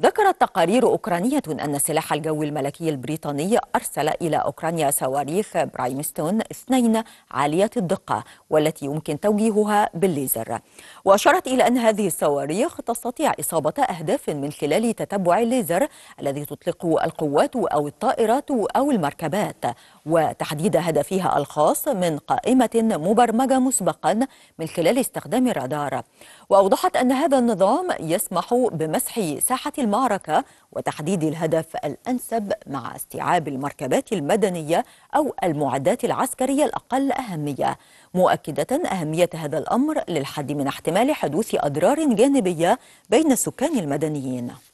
ذكرت تقارير أوكرانية أن السلاح الجوي الملكي البريطاني أرسل إلى أوكرانيا صواريخ برايمستون اثنين عالية الدقة والتي يمكن توجيهها بالليزر وأشارت إلى أن هذه الصواريخ تستطيع إصابة أهداف من خلال تتبع الليزر الذي تطلقه القوات أو الطائرات أو المركبات وتحديد هدفها الخاص من قائمة مبرمجة مسبقا من خلال استخدام الرادار وأوضحت أن هذا النظام يسمح بمسح ساحة المعركة وتحديد الهدف الأنسب مع استيعاب المركبات المدنية أو المعدات العسكرية الأقل أهمية مؤكدة أهمية هذا الأمر للحد من احتمال حدوث أضرار جانبية بين السكان المدنيين